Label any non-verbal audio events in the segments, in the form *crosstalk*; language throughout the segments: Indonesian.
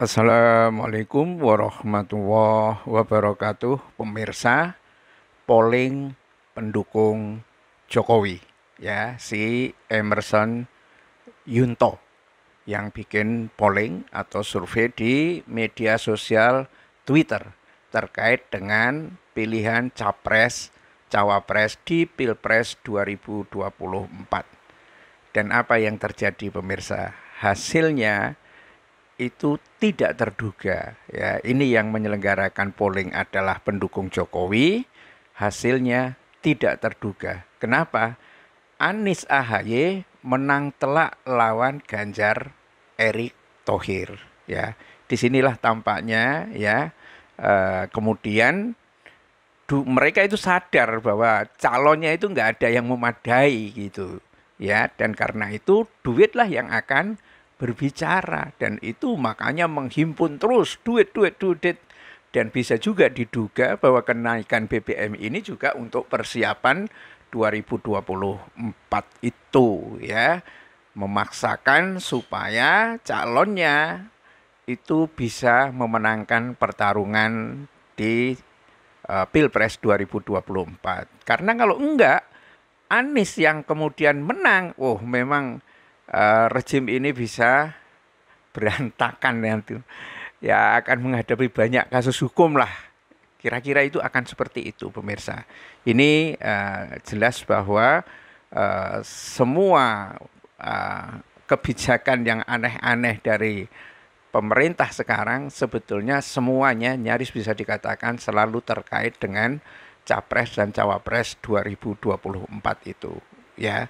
Assalamualaikum warahmatullahi wabarakatuh, pemirsa polling pendukung Jokowi ya si Emerson Yunto yang bikin polling atau survei di media sosial Twitter terkait dengan pilihan capres cawapres di Pilpres 2024. Dan apa yang terjadi pemirsa? Hasilnya itu tidak terduga. Ya, ini yang menyelenggarakan polling adalah pendukung Jokowi. Hasilnya tidak terduga. Kenapa? Anies Ahy menang telak lawan Ganjar Erik Thohir. Ya, disinilah tampaknya ya. Eh, kemudian du, mereka itu sadar bahwa calonnya itu nggak ada yang memadai gitu ya dan karena itu duitlah yang akan berbicara dan itu makanya menghimpun terus duit duit duit dan bisa juga diduga bahwa kenaikan BBM ini juga untuk persiapan 2024 itu ya memaksakan supaya calonnya itu bisa memenangkan pertarungan di uh, Pilpres 2024. Karena kalau enggak Anies yang kemudian menang, oh memang uh, rejim ini bisa berantakan ya, nanti ya akan menghadapi banyak kasus hukum lah kira-kira itu akan seperti itu pemirsa ini uh, jelas bahwa uh, semua uh, kebijakan yang aneh-aneh dari pemerintah sekarang sebetulnya semuanya nyaris bisa dikatakan selalu terkait dengan capres dan cawapres 2024 itu ya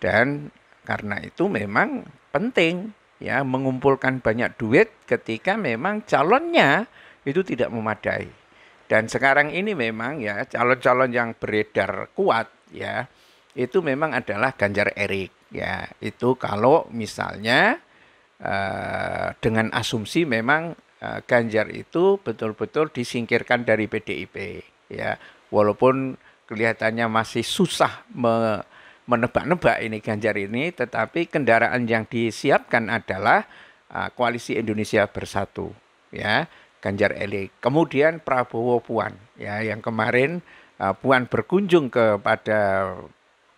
dan karena itu memang penting ya mengumpulkan banyak duit ketika memang calonnya itu tidak memadai. Dan sekarang ini memang ya calon-calon yang beredar kuat ya itu memang adalah Ganjar Erik ya. Itu kalau misalnya uh, dengan asumsi memang uh, Ganjar itu betul-betul disingkirkan dari PDIP ya. Walaupun kelihatannya masih susah me menebak-nebak ini Ganjar ini, tetapi kendaraan yang disiapkan adalah uh, koalisi Indonesia Bersatu, ya Ganjar Eli. Kemudian Prabowo Puan, ya yang kemarin uh, Puan berkunjung kepada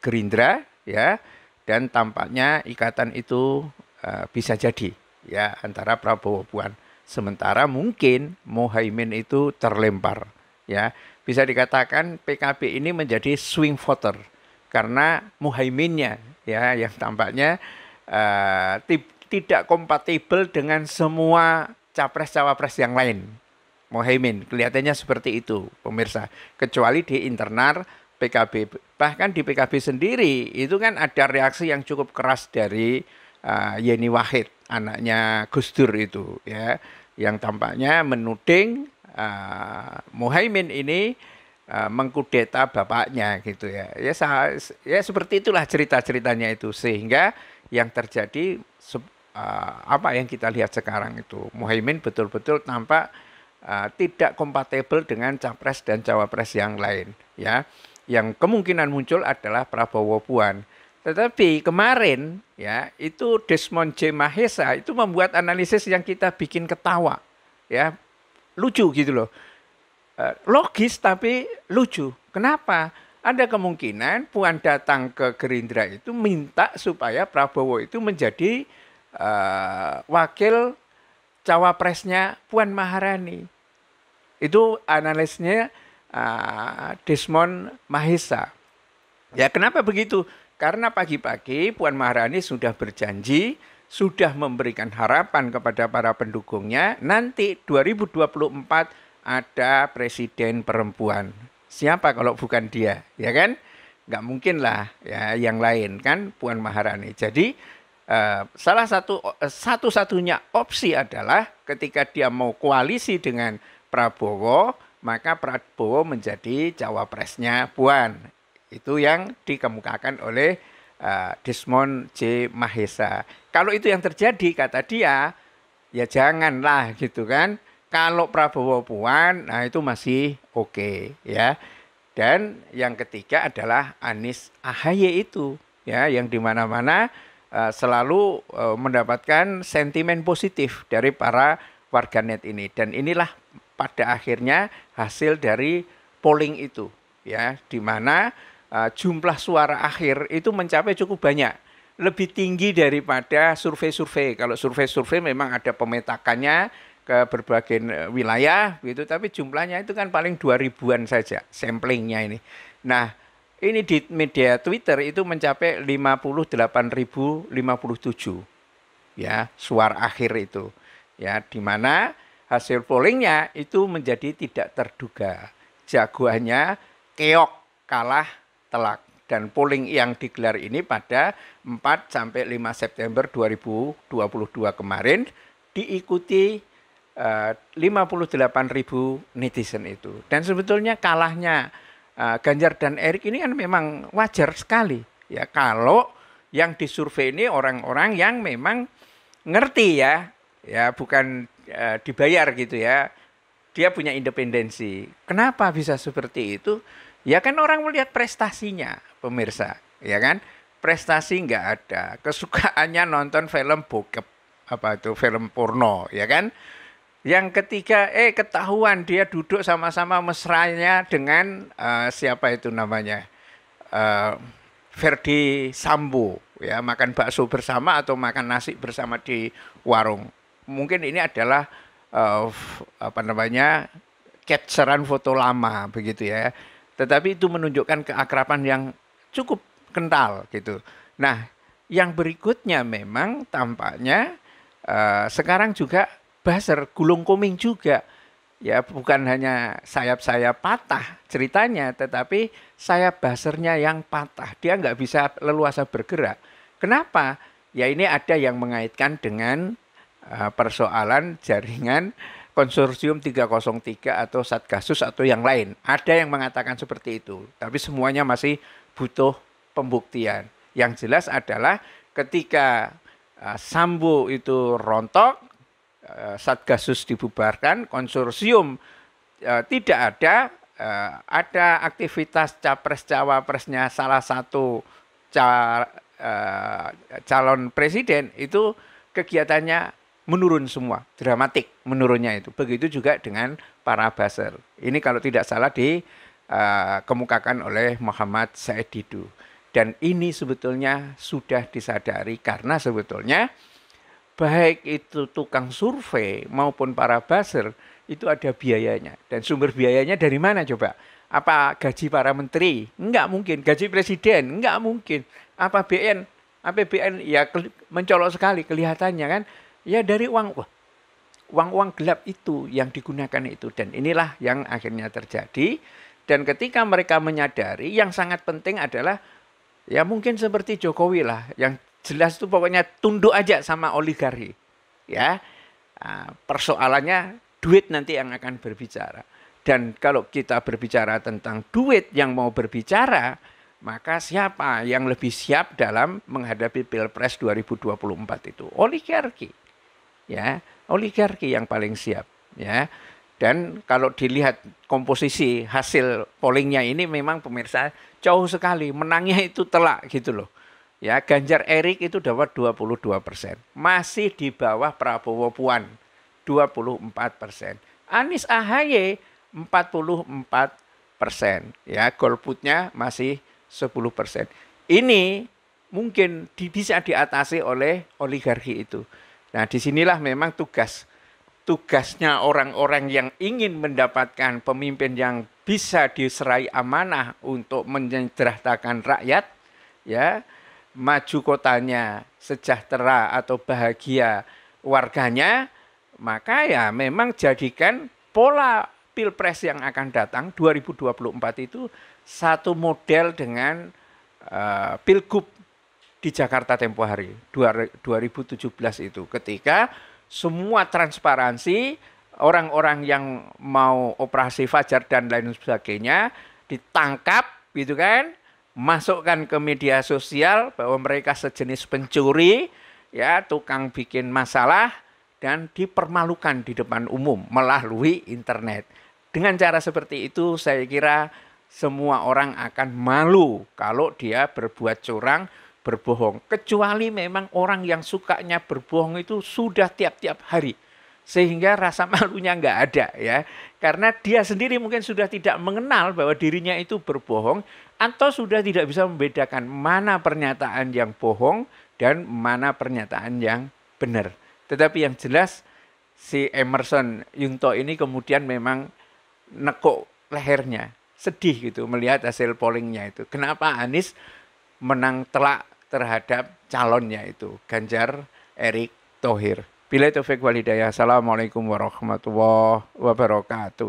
Gerindra, ya dan tampaknya ikatan itu uh, bisa jadi, ya antara Prabowo Puan. Sementara mungkin Mohaimin itu terlempar, ya bisa dikatakan PKB ini menjadi swing voter karena muhaiminnya ya yang tampaknya uh, tidak kompatibel dengan semua capres-cawapres yang lain. muhaimin kelihatannya seperti itu pemirsa. Kecuali di internal PKB, bahkan di PKB sendiri itu kan ada reaksi yang cukup keras dari uh, Yeni Wahid, anaknya Gus Dur itu ya, yang tampaknya menuding uh, eh, muhaimin ini Eh, mengkudeta bapaknya gitu ya. Ya, ya seperti itulah cerita-ceritanya itu sehingga yang terjadi uh, apa yang kita lihat sekarang itu Muhaimin betul-betul tampak uh, tidak kompatibel dengan capres dan cawapres yang lain ya. Yang kemungkinan muncul adalah Prabowo Puan. Tetapi kemarin ya itu Desmond J Mahesa itu membuat analisis yang kita bikin ketawa ya lucu gitu loh Eh, logis tapi lucu. Kenapa? Ada kemungkinan Puan datang ke Gerindra itu minta supaya Prabowo itu menjadi uh, wakil cawapresnya Puan Maharani. Itu analisnya uh, Desmond Mahesa. Ya kenapa begitu? Karena pagi-pagi Puan Maharani sudah berjanji sudah memberikan harapan kepada para pendukungnya nanti 2024 ada presiden perempuan. Siapa kalau bukan dia, ya kan? Nggak mungkin lah ya yang lain kan Puan Maharani. Jadi eh, salah satu eh, satu-satunya opsi adalah ketika dia mau koalisi dengan Prabowo, maka Prabowo menjadi cawapresnya Puan. Itu yang dikemukakan oleh eh, Desmond J. Mahesa. Kalau itu yang terjadi kata dia, ya janganlah gitu kan kalau Prabowo Puan, nah itu masih oke okay, ya. Dan yang ketiga adalah Anies AHY itu ya yang dimana mana uh, eh, selalu uh, mendapatkan sentimen positif dari para warganet ini dan inilah pada akhirnya hasil dari polling itu ya di mana uh, jumlah suara akhir itu mencapai cukup banyak lebih tinggi daripada survei-survei. Kalau survei-survei memang ada pemetakannya ke berbagai eh, wilayah begitu tapi jumlahnya itu kan paling dua ribuan saja samplingnya ini. Nah, ini di media Twitter itu mencapai 58.057 ya suar akhir itu. Ya, di mana hasil pollingnya itu menjadi tidak terduga. Jagoannya keok kalah telak dan polling yang digelar ini pada 4 sampai 5 September 2022 kemarin diikuti 58 eh, ribu netizen itu. Dan sebetulnya kalahnya eh, Ganjar dan Erik ini kan memang wajar sekali ya kalau yang disurvei ini orang-orang yang memang ngerti ya, ya bukan e, dibayar gitu ya. Dia punya independensi. Kenapa bisa seperti itu? Ya kan orang melihat prestasinya, pemirsa, ya kan? Prestasi nggak ada, kesukaannya nonton film bokep apa itu film porno, ya kan? Yang ketiga, eh ketahuan dia duduk sama-sama mesranya dengan uh, siapa itu namanya uh, eh, Verdi Sambo ya makan bakso bersama atau makan nasi bersama di warung. Mungkin ini adalah uh, apa namanya capturean foto lama begitu ya. Tetapi itu menunjukkan keakraban yang cukup kental gitu. Nah, yang berikutnya memang tampaknya uh, sekarang juga buzzer Gulung koming juga. Ya bukan hanya sayap-sayap patah ceritanya, tetapi sayap buzzernya yang patah. Dia nggak bisa leluasa bergerak. Kenapa? Ya ini ada yang mengaitkan dengan eh, persoalan jaringan konsorsium 303 atau Satgasus atau yang lain. Ada yang mengatakan seperti itu, tapi semuanya masih butuh pembuktian. Yang jelas adalah ketika eh, sambu itu rontok, Eh, Satgasus dibubarkan, konsorsium eh, tidak ada, eh, ada aktivitas capres-cawapresnya salah satu calon presiden itu kegiatannya menurun semua, dramatik menurunnya itu. Begitu juga dengan para baser. Ini kalau tidak salah dikemukakan kemukakan oleh Muhammad Said Dan ini sebetulnya sudah disadari karena sebetulnya baik itu tukang survei maupun para buzzer itu ada biayanya. Dan sumber biayanya dari mana coba? Apa gaji para menteri? Enggak mungkin. Gaji presiden? Enggak mungkin. Apa BN? APBN? Ya mencolok sekali kelihatannya kan. Ya dari uang. uang-uang gelap itu yang digunakan itu. Dan inilah yang akhirnya terjadi. Dan ketika mereka menyadari yang sangat penting adalah ya mungkin seperti Jokowi lah yang jelas itu pokoknya tunduk aja sama oligarki. Ya. Ah, persoalannya duit nanti yang akan berbicara. Dan kalau kita berbicara tentang duit yang mau berbicara, maka siapa yang lebih siap dalam menghadapi Pilpres 2024 itu? Oligarki. Ya, oligarki yang paling siap, ya. Dan kalau dilihat komposisi hasil pollingnya ini memang pemirsa jauh sekali menangnya itu telak gitu loh. Ya, Ganjar Erik itu dapat 22 persen. Masih di bawah Prabowo Puan, 24 persen. Anies Ahaye 44 persen. Ya, golputnya masih 10 persen. Ini mungkin di, bisa diatasi oleh oligarki itu. Nah, disinilah memang tugas tugasnya orang-orang yang ingin mendapatkan pemimpin yang bisa diserai amanah untuk mencerahtakan rakyat, ya maju kotanya, sejahtera atau bahagia warganya, maka ya memang jadikan pola pilpres yang akan datang 2024 itu satu model dengan uh, pilgub di Jakarta tempo hari 2017 itu ketika semua transparansi orang-orang yang mau operasi fajar dan lain sebagainya ditangkap gitu kan masukkan ke media sosial bahwa mereka sejenis pencuri, ya tukang bikin masalah dan dipermalukan di depan umum melalui internet. Dengan cara seperti itu saya kira semua orang akan malu kalau dia berbuat curang, berbohong. Kecuali memang orang yang sukanya berbohong itu sudah tiap-tiap hari sehingga rasa *laughs* malunya nggak ada ya karena dia sendiri mungkin sudah tidak mengenal bahwa dirinya itu berbohong atau sudah tidak bisa membedakan mana pernyataan yang bohong dan mana pernyataan yang benar. Tetapi yang jelas si Emerson Yunto ini kemudian memang nekuk lehernya, sedih gitu melihat hasil pollingnya itu. Kenapa Anies menang telak terhadap calonnya itu, Ganjar Erik Thohir. Bila itu Walidaya, Assalamualaikum warahmatullahi wabarakatuh.